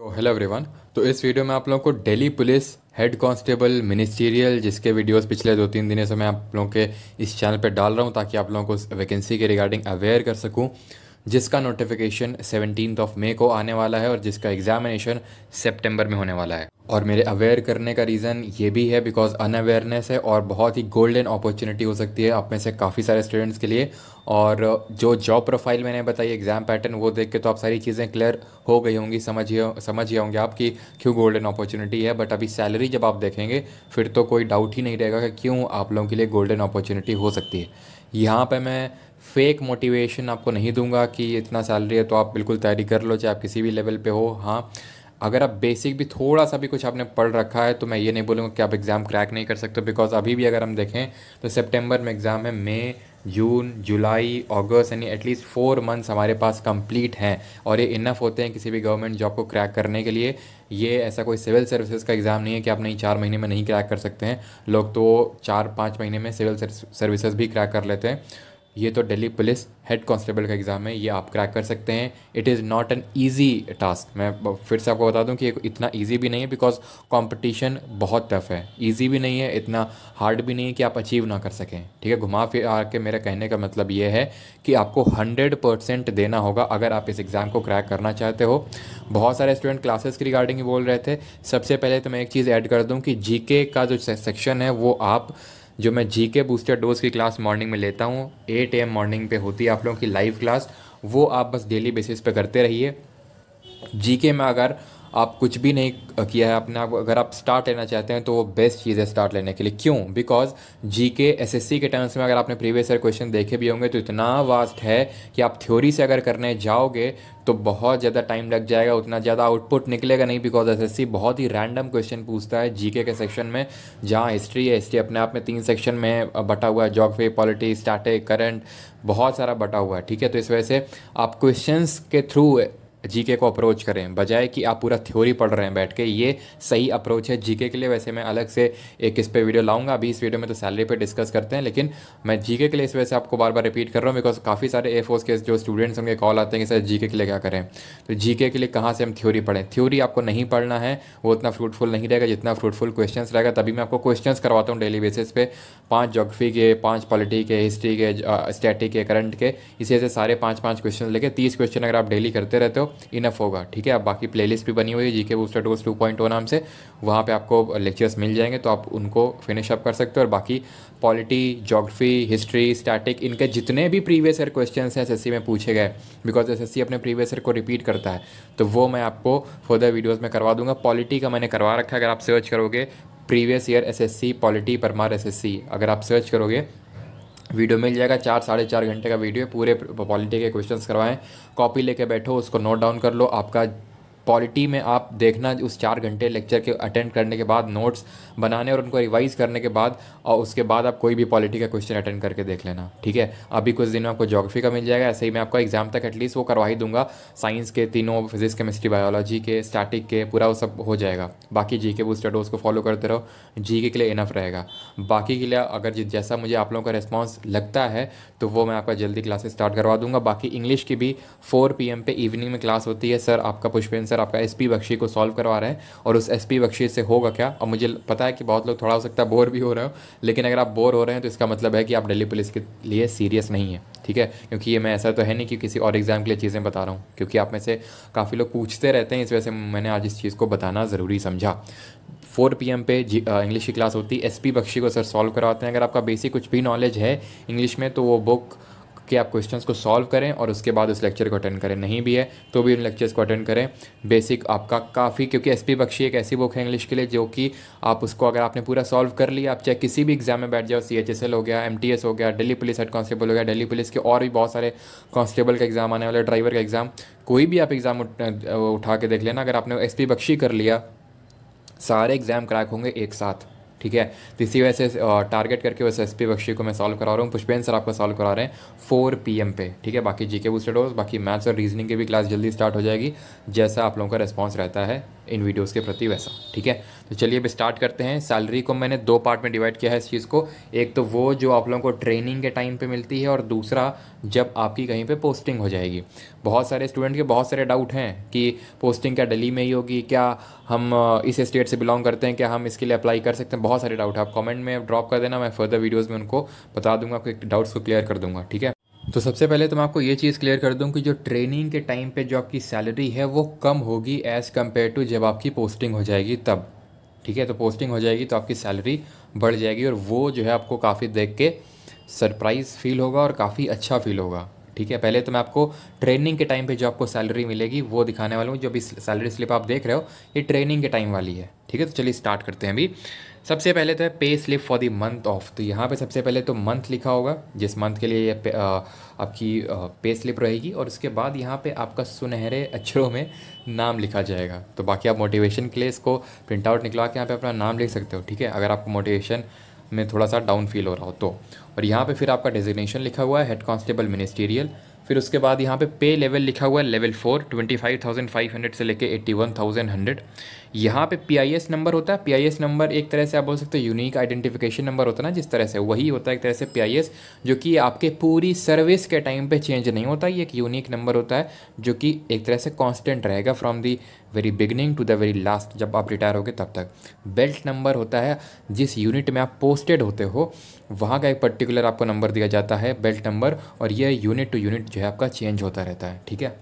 तो hello everyone तो इस वीडियो में आप लोगों को Delhi police head constable ministerial जिसके वीडियोस पिछले दो तीन दिनों से मैं आप लोगों के इस चैनल पर डाल रहा हूँ ताकि आप लोगों को वैकेंसी के रिगार्डिंग अवेयर कर सकूँ जिसका नोटिफिकेशन सेवनटीन ऑफ मे को आने वाला है और जिसका एग्जामिनेशन सेप्टेम्बर में होने वाला है और मेरे अवेयर करने का रीज़न ये भी है बिकॉज अनअवेयरनेस है और बहुत ही गोल्डन अपॉर्चुनिटी हो सकती है आप में से काफ़ी सारे स्टूडेंट्स के लिए और जो जॉब प्रोफाइल मैंने बताई एग्ज़ाम पैटर्न वो देख के तो आप सारी चीज़ें क्लियर हो गई होंगी समझ समझ गए होंगे आप कि क्यों गोल्डन अपॉर्चुनिटी है बट अभी सैलरी जब आप देखेंगे फिर तो कोई डाउट ही नहीं रहेगा कि क्यों आप लोगों के लिए गोल्डन अपॉर्चुनिटी हो सकती है यहाँ पर मैं फेक मोटिवेशन आपको नहीं दूंगा कि इतना सैलरी है तो आप बिल्कुल तैयारी कर लो चाहे आप किसी भी लेवल पे हो हाँ अगर आप बेसिक भी थोड़ा सा भी कुछ आपने पढ़ रखा है तो मैं ये नहीं बोलूँगा कि आप एग्ज़ाम क्रैक नहीं कर सकते बिकॉज अभी भी अगर हम देखें तो सेप्टेम्बर में एग्ज़ाम है मई जून जुलाई अगस्त यानी एटलीस्ट फोर मंथ्स हमारे पास कंप्लीट हैं और ये इनफ होते हैं किसी भी गवर्नमेंट जॉब को क्रैक करने के लिए ये ऐसा कोई सिविल सर्विसेज का एग्ज़ाम नहीं है कि आप नहीं चार महीने में नहीं क्रैक कर सकते हैं लोग तो चार पाँच महीने में सिविल सर्विसेज भी क्रैक कर लेते हैं ये तो दिल्ली पुलिस हेड कांस्टेबल का एग्ज़ाम है ये आप क्रैक कर सकते हैं it is not an easy task मैं फिर से आपको बता दूं कि इतना ईजी भी नहीं है बिकॉज कंपटीशन बहुत टफ है ईजी भी नहीं है इतना हार्ड भी नहीं है कि आप अचीव ना कर सकें ठीक है घुमा फिर आके मेरा कहने का मतलब ये है कि आपको हंड्रेड परसेंट देना होगा अगर आप इस एग्ज़ाम को क्रैक करना चाहते हो बहुत सारे स्टूडेंट क्लासेस की रिगार्डिंग बोल रहे थे सबसे पहले तो मैं एक चीज़ ऐड कर दूँ कि जी का जो सेक्शन है वो आप जो मैं जी के बूस्टर डोज की क्लास मॉर्निंग में लेता हूँ एट एम मॉर्निंग पे होती है आप लोगों की लाइव क्लास वो आप बस डेली बेसिस पे करते रहिए जी के में अगर आप कुछ भी नहीं किया है अपने आप अगर आप स्टार्ट लेना चाहते हैं तो वो बेस्ट चीज़ है स्टार्ट लेने के लिए क्यों बिकॉज जी के एस एस सी के टर्म्स में अगर आपने प्रीवियस ईयर क्वेश्चन देखे भी होंगे तो इतना वास्ट है कि आप थ्योरी से अगर करने जाओगे तो बहुत ज़्यादा टाइम लग जाएगा उतना ज़्यादा आउटपुट निकलेगा नहीं बिकॉज एस एस सी बहुत ही रैंडम क्वेश्चन पूछता है जी के सेक्शन में जहाँ हिस्ट्री है हिस्ट्री अपने आप में तीन सेक्शन में बटा हुआ है जोग्राफी पॉलिटी स्टैटिक करंट बहुत सारा बटा हुआ है ठीक है तो इस वजह से आप क्वेश्चंस के थ्रू जीके को अप्रोच करें बजाय कि आप पूरा थ्योरी पढ़ रहे हैं बैठ के ये सही अप्रोच है जीके के लिए वैसे मैं अलग से एक इस पर वीडियो लाऊंगा अभी इस वीडियो में तो सैलरी पे डिस्कस करते हैं लेकिन मैं जीके के लिए इस वजह से आपको बार बार रिपीट कर रहा हूँ बिकॉज काफ़ी सारे ए फोर्स के जो स्टूडेंट्स उनके कॉल आते हैं कि सर जी के लिए क्या करें तो जी के लिए कहाँ से हम थ्योरी पढ़ें थ्योरी आपको नहीं पढ़ना है वो उतना फ्रूटफुल नहीं रहेगा जितना फ्रूटफुल क्वेश्चन रहेगा तभी मैं आपको क्वेश्चन करवाता हूँ डेली बेसिस पे पाँच जोग्राफी के पाँच पॉलिटी के हिस्ट्री के स्टैटिक के करंट के इसी से सारे पाँच पाँच क्वेश्चन लेके तीस क्वेश्चन अगर आप डेली करते रहते हो इनफ होगा ठीक है अब बाकी प्लेलिस्ट भी बनी हुई है जी K booster tools two point नाम से वहाँ पे आपको लेक्चर्स मिल जाएंगे तो आप उनको फिनिश अप कर सकते हो और बाकी पॉलिटी जोग्राफी हिस्ट्री स्टैटिक इनके जितने भी प्रीवियस ईयर क्वेश्चन हैं एस में पूछे गए बिकॉज एस अपने प्रीवियस ईयर को रिपीट करता है तो वो मैं आपको फर्दर वीडियोज़ में करवा दूंगा पॉलिटी का मैंने करवा रखा है अगर आप सर्च करोगे previous year S S C polity Parmar C अगर आप सर्च करोगे वीडियो मिल जाएगा चार साढ़े चार घंटे का वीडियो पूरे पॉलिटी के क्वेश्चंस करवाएं कॉपी लेके बैठो उसको नोट डाउन कर लो आपका क्वालिटी में आप देखना उस चार घंटे लेक्चर के अटेंड करने के बाद नोट्स बनाने और उनको रिवाइज करने के बाद और उसके बाद आप कोई भी पॉलिटी का क्वेश्चन अटेंड करके देख लेना ठीक है अभी कुछ दिन में आपको जोग्राफी का मिल जाएगा ऐसे ही मैं आपको एग्जाम तक एटलीस्ट वो करवा ही दूंगा साइंस के तीनों फिजिक्स केमिस्ट्री बायोलॉजी के स्टैटिक के पूरा वो सब हो जाएगा बाकी जी के बूस्टर डोज को फॉलो करते रहो जी के लिए इनफ रहेगा बाकी के लिए अगर जैसा मुझे आप लोगों का रिस्पॉन्स लगता है तो वो मैं आपका जल्दी क्लासेस स्टार्ट करवा दूंगा बाकी इंग्लिश की भी फोर पी पे इवनिंग में क्लास होती है सर आपका पुष्पेंद्र सर आपका एस पी बख्शी को सॉल्व करवा रहे हैं और उस एस पी बख्शी से होगा क्या और मुझे पता है कि बहुत लोग थोड़ा हो सकता है बोर भी हो रहे हो लेकिन अगर आप बोर हो रहे हैं तो इसका मतलब है कि आप डेली पुलिस के लिए सीरियस नहीं है ठीक है क्योंकि ये मैं ऐसा तो है नहीं कि किसी और एग्ज़ाम के लिए चीज़ें बता रहा हूँ क्योंकि आप में से काफ़ी लोग पूछते रहते हैं इस वजह से मैंने आज इस चीज़ को बताना ज़रूरी समझा फोर पी एम पे इंग्लिश की क्लास होती है एस पी बख्शी को सर सॉल्व करवाते हैं अगर आपका बेसिक कुछ भी नॉलेज है इंग्लिश में तो वो बुक कि आप क्वेश्चंस को सॉल्व करें और उसके बाद उस लेक्चर को अटेंड करें नहीं भी है तो भी उन लेक्चर्स को अटेंड करें बेसिक आपका काफ़ी क्योंकि एस पी बख्शी एक ऐसी बुक है इंग्लिश के लिए जो कि आप उसको अगर आपने पूरा सॉल्व कर लिया आप चाहे किसी भी एग्जाम में बैठ जाओ सी एच एस एल हो गया एम टी एस हो गया डेली पुलिस हेड कांस्टेबल हो गया डेली पुलिस के और भी बहुत सारे कॉन्स्टेबल का एग्ज़ाम आने वाले ड्राइवर का एग्ज़ाम कोई भी आप एग्ज़ाम उठा के देख लेना अगर आपने एस पी बख्शी कर लिया सारे एग्ज़ाम क्रैक होंगे एक साथ ठीक है तो इसी वजह से टारगेट करके वैसे एस पी बख्शी को मैं सॉल्व करा रहा हूँ पुष्पेन सर आपको सॉल्व करा रहे हैं फोर पी एम पे ठीक है बाकी जी के बूस्टेड हो बाकी मैथ्स और रीजनिंग की भी क्लास जल्दी स्टार्ट हो जाएगी जैसा आप लोगों का रिस्पॉन्स रहता है इन वीडियोस के प्रति वैसा ठीक है तो चलिए अब स्टार्ट करते हैं सैलरी को मैंने दो पार्ट में डिवाइड किया है इस चीज़ को एक तो वो जो आप लोगों को ट्रेनिंग के टाइम पे मिलती है और दूसरा जब आपकी कहीं पे पोस्टिंग हो जाएगी बहुत सारे स्टूडेंट के बहुत सारे डाउट हैं कि पोस्टिंग क्या डेली में ही होगी क्या हम इस स्टेट से बिलोंग करते हैं क्या हम इसके लिए अप्लाई कर सकते हैं बहुत सारे डाउट है आप कॉमेंट में ड्रॉप कर देना मैं फर्दर वीडियोज़ में उनको बता दूंगा आपके डाउट्स को क्लियर कर दूंगा ठीक है तो सबसे पहले तो मैं आपको ये चीज़ क्लियर कर दूं कि जो ट्रेनिंग के टाइम पे जो आपकी सैलरी है वो कम होगी एज़ कम्पेयर टू जब आपकी पोस्टिंग हो जाएगी तब ठीक है तो पोस्टिंग हो जाएगी तो आपकी सैलरी बढ़ जाएगी और वो जो है आपको काफ़ी देख के सरप्राइज़ फील होगा और काफ़ी अच्छा फील होगा ठीक है पहले तो मैं आपको ट्रेनिंग के टाइम पे जो आपको सैलरी मिलेगी वो दिखाने वाला हूँ जो अभी सैलरी स्लिप आप देख रहे हो ये ट्रेनिंग के टाइम वाली है ठीक है तो चलिए स्टार्ट करते हैं अभी सबसे पहले तो है pay slip for the month of तो यहाँ पे सबसे पहले तो मंथ लिखा होगा जिस मंथ के लिए ये आपकी पे स्लिप रहेगी और उसके बाद यहाँ पे आपका सुनहरे अक्षरों में नाम लिखा जाएगा तो बाकी आप मोटिवेशन के लिए इसको प्रिंट आउट निकलवा के यहाँ पे अपना नाम लिख सकते हो ठीक है अगर आपको मोटिवेशन में थोड़ा सा डाउन फील हो रहा हो तो और यहाँ पर फिर आपका डेजिग्नेशन लिखा हुआ है हेड कॉन्स्टेबल मिनिस्टीरियल फिर उसके बाद यहाँ पे पे लेवल लिखा हुआ है level four twenty five thousand five hundred से लेके एट्टी वन थाउजेंड हंड्रेड यहाँ पे पी नंबर होता है पी नंबर एक तरह से आप बोल सकते हो यूनिक आइडेंटिफिकेशन नंबर होता है ना जिस तरह से वही होता है एक तरह से पी जो कि आपके पूरी सर्विस के टाइम पर चेंज नहीं होता ये एक यूनिक नंबर होता है जो कि एक तरह से कॉन्स्टेंट रहेगा from the very beginning to the very last जब आप रिटायर होगे तब तक बेल्ट नंबर होता है जिस यूनिट में आप पोस्टेड होते हो वहाँ का एक पर्टिकुलर आपको नंबर दिया जाता है बेल्ट नंबर और यह यूनिट टू यूनिट जो है आपका चेंज होता रहता है ठीक है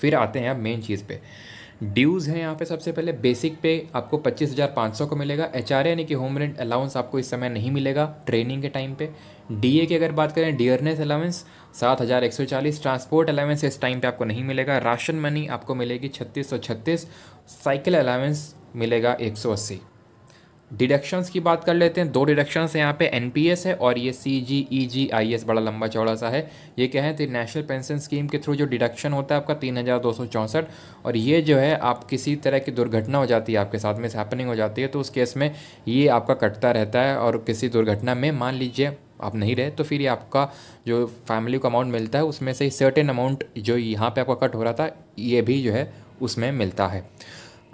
फिर आते हैं आप मेन चीज़ पे ड्यूज़ हैं यहाँ पे सबसे पहले बेसिक पे आपको 25,500 को मिलेगा एच आर यानी कि होम रेंट अलाउंस आपको इस समय नहीं मिलेगा ट्रेनिंग के टाइम पे ए की अगर बात करें डियरनेस अलाउंस 7,140 ट्रांसपोर्ट अलाउंस इस टाइम पे आपको नहीं मिलेगा राशन मनी आपको मिलेगी छत्तीस सौ छत्तीस साइकिल अलाउंस मिलेगा एक सौ अस्सी डिडक्शंस की बात कर लेते हैं दो डिडक्शंस यहाँ पे एन है और ये सी जी ई जी आई एस बड़ा लंबा चौड़ा सा है ये क्या है तो नेशनल पेंशन स्कीम के थ्रू जो डिडक्शन होता है आपका तीन हज़ार दो सौ चौंसठ और ये जो है आप किसी तरह की दुर्घटना हो जाती है आपके साथ में हैपनिंग हो जाती है तो उस केस में ये आपका कटता रहता है और किसी दुर्घटना में मान लीजिए आप नहीं रहे तो फिर ये आपका जो फैमिली को अमाउंट मिलता है उसमें से सर्टेन अमाउंट जो यहाँ पर आपका कट हो रहा था ये भी जो है उसमें मिलता है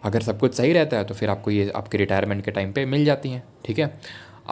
अगर सब कुछ सही रहता है तो फिर आपको ये आपके रिटायरमेंट के टाइम पे मिल जाती हैं ठीक है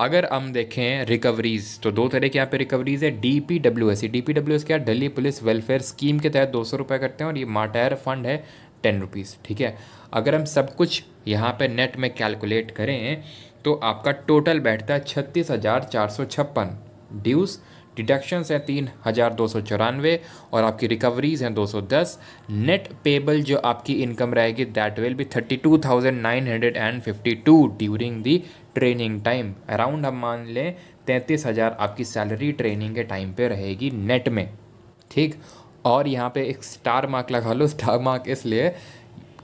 अगर हम देखें रिकवरीज़ तो दो तरह की यहाँ पे रिकवरीज़ है D P W S D P W S क्या दिल्ली पुलिस वेलफेयर स्कीम के तहत दो सौ रुपये करते हैं और ये माटायर फंड है टेन रुपीज़ ठीक है अगर हम सब कुछ यहाँ पे नेट में कैलकुलेट करें तो आपका टोटल बैठता है छत्तीस हज़ार चार सौ छप्पन ड्यूज़ डिडक्शंस हैं तीन हज़ार दो सौ चौरानवे और आपकी रिकवरीज हैं दो सौ दस नेट पेबल जो आपकी इनकम रहेगी that will be thirty two thousand nine hundred and fifty two during the training time around हम मान लें तैंतीस हज़ार आपकी सैलरी ट्रेनिंग के टाइम पे रहेगी नेट में ठीक और यहाँ पे एक स्टार मार्क लगा लो स्टार मार्क इसलिए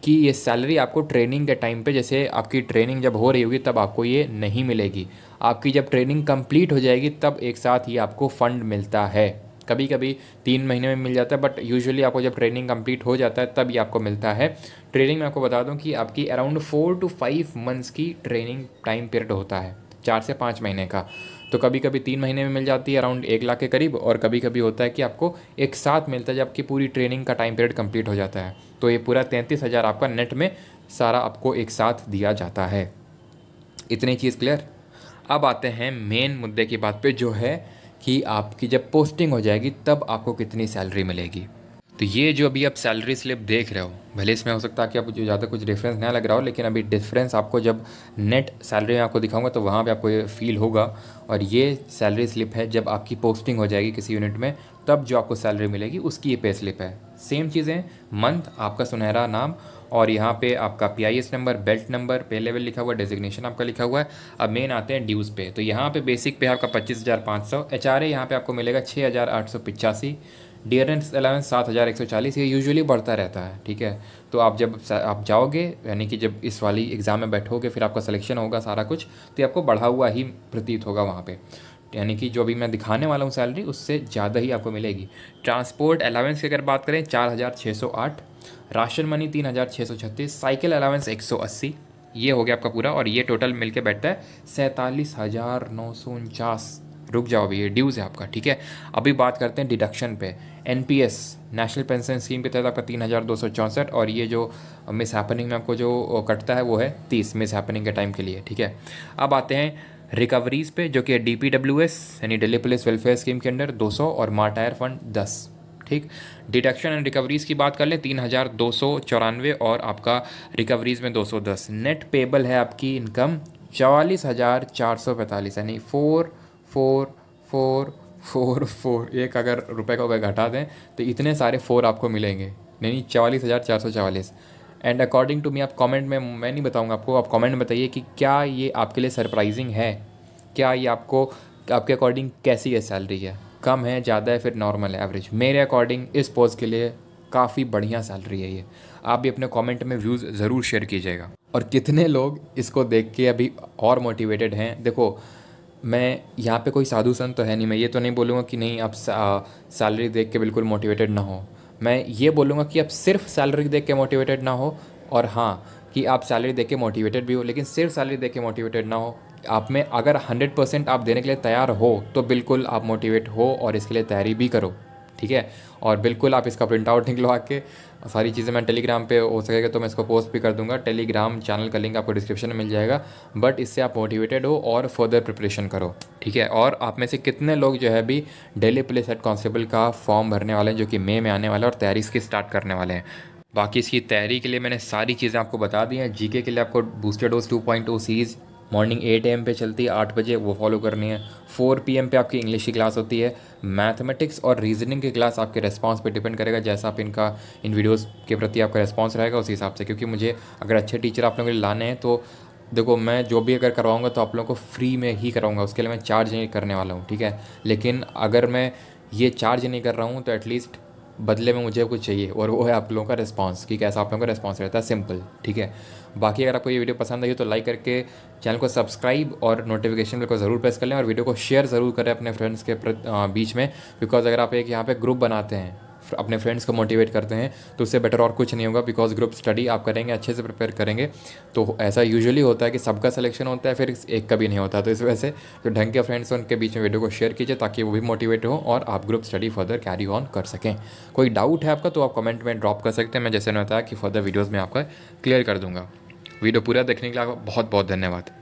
कि ये सैलरी आपको ट्रेनिंग के टाइम पे जैसे आपकी ट्रेनिंग जब हो रही होगी तब आपको ये नहीं मिलेगी आपकी जब ट्रेनिंग कंप्लीट हो जाएगी तब एक साथ ही आपको फ़ंड मिलता है कभी कभी तीन महीने में मिल जाता है बट यूजुअली आपको जब ट्रेनिंग कंप्लीट हो जाता है तब ये आपको मिलता है ट्रेनिंग में आपको बता दूं कि आपकी around four to five months की ट्रेनिंग टाइम पीरियड होता है चार से पाँच महीने का तो कभी कभी तीन महीने में मिल जाती है अराउंड एक लाख के करीब और कभी कभी होता है कि आपको एक साथ मिलता है जबकि पूरी ट्रेनिंग का टाइम पीरियड कंप्लीट हो जाता है तो ये पूरा तैंतीस हज़ार आपका नेट में सारा आपको एक साथ दिया जाता है इतनी चीज़ क्लियर अब आते हैं मेन मुद्दे की बात पे जो है कि आपकी जब पोस्टिंग हो जाएगी तब आपको कितनी सैलरी मिलेगी तो ये जो अभी आप सैलरी स्लिप देख रहे हो भले इसमें हो सकता है कि आपको ज़्यादा कुछ डिफरेंस नहीं लग रहा हो लेकिन अभी डिफरेंस आपको जब नेट सैलरी में आपको दिखाऊंगा तो वहाँ पे आपको ये फील होगा और ये सैलरी स्लिप है जब आपकी पोस्टिंग हो जाएगी किसी यूनिट में तब जो आपको सैलरी मिलेगी उसकी ये पे स्लिप है सेम चीज़ें मंथ आपका सुनहरा नाम और यहाँ पे आपका P number belt number pay level लिखा हुआ डेजिग्नेशन आपका लिखा हुआ है अब मेन आते हैं ड्यूज़ पे तो यहाँ पे बेसिक पे आपका पच्चीस हज़ार पाँच सौ एच आर ए यहाँ पर आपको मिलेगा छः हज़ार आठ सौ पिचासी डियरेंस अलाउंस सात हज़ार एक सौ चालीस ये यूजुअली बढ़ता रहता है ठीक है तो आप जब आप जाओगे यानी कि जब इस वाली एग्ज़ाम में बैठोगे फिर आपका सिलेक्शन होगा सारा कुछ तो ये आपको बढ़ा हुआ ही प्रतीत होगा वहाँ पे यानी कि जो अभी मैं दिखाने वाला हूँ सैलरी उससे ज़्यादा ही आपको मिलेगी ट्रांसपोर्ट अलाउंस की अगर बात करें चार हज़ार छः सौ आठ राशन मनी तीन हज़ार छः सौ छत्तीस साइकिल अलाउंस एक सौ अस्सी ये हो गया आपका पूरा और ये टोटल मिलके बैठता है सैंतालीस हज़ार नौ सौ उनचास रुक जाओ अभी ये ड्यूज़ है आपका ठीक है अभी बात करते हैं डिडक्शन पे एन नेशनल पेंशन स्कीम के तहत आपका तीन हज़ार दो सौ चौंसठ और ये जो मिस हैपनिंग में आपको जो कटता है वो है तीस मिस हैपनिंग के टाइम के लिए ठीक है अब आते हैं रिकवरीज़ पे जो कि डब्ल्यू एस यानी डेली पुलिस वेलफेयर स्कीम के अंडर 200 और मार्टायर फंड 10 ठीक डिडक्शन एंड रिकवरीज़ की बात कर लें तीन हज़ार दो सौ चौरानवे और आपका रिकवरीज़ में 210 नेट पेबल है आपकी इनकम चवालीस हज़ार चार सौ पैंतालीस यानी four four four four four एक अगर रुपए को अगर घटा दें तो इतने सारे फोर आपको मिलेंगे नहीं चवालीस हज़ार चार सौ चवालीस एंड अकॉर्डिंग टू मी आप कमेंट में मैं नहीं बताऊंगा आपको आप कमेंट में बताइए कि क्या ये आपके लिए सरप्राइजिंग है क्या ये आपको आपके अकॉर्डिंग कैसी है सैलरी है कम है ज़्यादा है फिर नॉर्मल है एवरेज मेरे अकॉर्डिंग इस पोस्ट के लिए काफ़ी बढ़िया सैलरी है ये आप भी अपने कमेंट में व्यूज़ ज़रूर शेयर कीजिएगा और कितने लोग इसको देख के अभी और मोटिवेटेड हैं देखो मैं यहाँ पे कोई साधु संत तो है नहीं मैं ये तो नहीं बोलूँगा कि नहीं आप सैलरी देख के बिल्कुल मोटिवेटेड ना हो मैं ये बोलूँगा कि आप सिर्फ सैलरी देख के मोटिवेटेड ना हो और हाँ कि आप सैलरी देख के मोटिवेटेड भी हो लेकिन सिर्फ सैलरी देख के मोटिवेटेड ना हो आप में अगर हंड्रेड परसेंट आप देने के लिए तैयार हो तो बिल्कुल आप मोटिवेट हो और इसके लिए तैयारी भी करो ठीक है और बिल्कुल आप इसका प्रिंट आउट निकलवा के सारी चीज़ें मैं टेलीग्राम पे हो सकेगा तो मैं इसको पोस्ट भी कर दूंगा टेलीग्राम चैनल का लिंक आपको डिस्क्रिप्शन में मिल जाएगा बट इससे आप मोटिवेटेड हो और फर्दर प्रिपरेशन करो ठीक है और आप में से कितने लोग जो है भी डेली पुलिस हेड कॉन्स्टेबल का फॉर्म भरने वाले हैं जो कि मे में आने वाले और तैयारी इसकी स्टार्ट करने वाले हैं बाकी इसकी तैयारी के लिए मैंने सारी चीज़ें आपको बता दी हैं जीके के लिए आपको booster dose 2.0 series morning eight AM पे चलती है आठ बजे वो फॉलो करनी है फोर पी एम पे आपकी इंग्लिश की क्लास होती है मैथमेटिक्स और रीजनिंग की क्लास आपके रेस्पॉन्स पे डिपेंड करेगा जैसा आप इनका इन वीडियोस के प्रति आपका रेस्पॉन्स रहेगा उस हिसाब से क्योंकि मुझे अगर अच्छे टीचर आप लोगों के लाने हैं तो देखो मैं जो भी अगर करवाऊँगा तो आप लोगों को फ्री में ही कराऊँगा उसके लिए मैं चार्ज नहीं करने वाला हूँ ठीक है लेकिन अगर मैं ये चार्ज नहीं कर रहा हूँ तो एटलीस्ट बदले में मुझे कुछ चाहिए और वो है आप लोगों का रिस्पांस कि कैसा आप लोगों का रिस्पांस रहता है सिंपल ठीक है बाकी अगर आपको ये वीडियो पसंद आई तो लाइक करके चैनल को सब्सक्राइब और नोटिफिकेशन बिल को ज़रूर प्रेस कर लें और वीडियो को शेयर ज़रूर करें अपने फ्रेंड्स के बीच में बिकॉज अगर आप एक यहाँ पर ग्रुप बनाते हैं अपने फ्रेंड्स को मोटिवेट करते हैं तो उससे बेटर और कुछ नहीं होगा बिकॉज ग्रुप स्टडी आप करेंगे अच्छे से प्रिपेयर करेंगे तो ऐसा यूजुअली होता है कि सबका सिलेक्शन होता है फिर एक का भी नहीं होता तो इस वजह से जो तो ढंग के फ्रेंड्स हैं उनके बीच में वीडियो को शेयर कीजिए ताकि वो भी मोटिवेट हो और आप group study further carry on कर सकें कोई डाउट है आपका तो आप कमेंट में ड्रॉप कर सकते हैं मैं जैसे बताया कि फर्दर वीडियोज़ में आपका क्लियर कर दूँगा वीडियो पूरा देखने के लिए आपका बहुत बहुत धन्यवाद